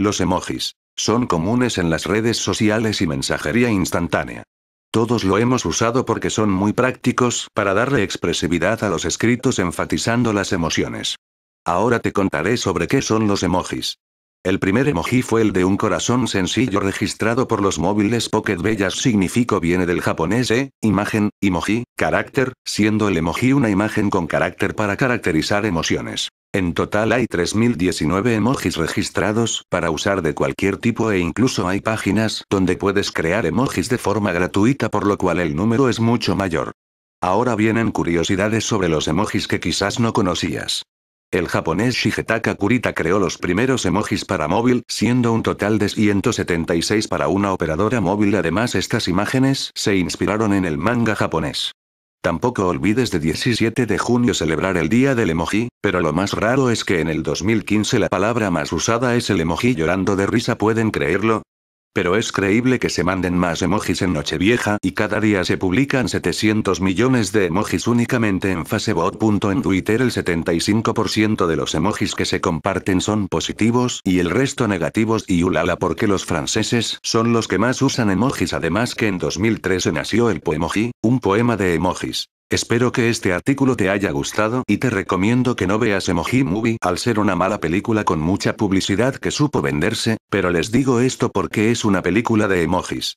Los emojis. Son comunes en las redes sociales y mensajería instantánea. Todos lo hemos usado porque son muy prácticos para darle expresividad a los escritos enfatizando las emociones. Ahora te contaré sobre qué son los emojis. El primer emoji fue el de un corazón sencillo registrado por los móviles Pocket Bellas significo viene del japonés e, imagen, emoji, carácter, siendo el emoji una imagen con carácter para caracterizar emociones. En total hay 3.019 emojis registrados para usar de cualquier tipo e incluso hay páginas donde puedes crear emojis de forma gratuita por lo cual el número es mucho mayor. Ahora vienen curiosidades sobre los emojis que quizás no conocías. El japonés Shigetaka Kurita creó los primeros emojis para móvil, siendo un total de 176 para una operadora móvil. Además, estas imágenes se inspiraron en el manga japonés. Tampoco olvides de 17 de junio celebrar el día del emoji, pero lo más raro es que en el 2015 la palabra más usada es el emoji llorando de risa, ¿pueden creerlo? Pero es creíble que se manden más emojis en Nochevieja y cada día se publican 700 millones de emojis únicamente en Facebook. En Twitter el 75% de los emojis que se comparten son positivos y el resto negativos y ulala porque los franceses son los que más usan emojis además que en 2013 nació el Poemoji, un poema de emojis. Espero que este artículo te haya gustado y te recomiendo que no veas Emoji Movie al ser una mala película con mucha publicidad que supo venderse, pero les digo esto porque es una película de emojis.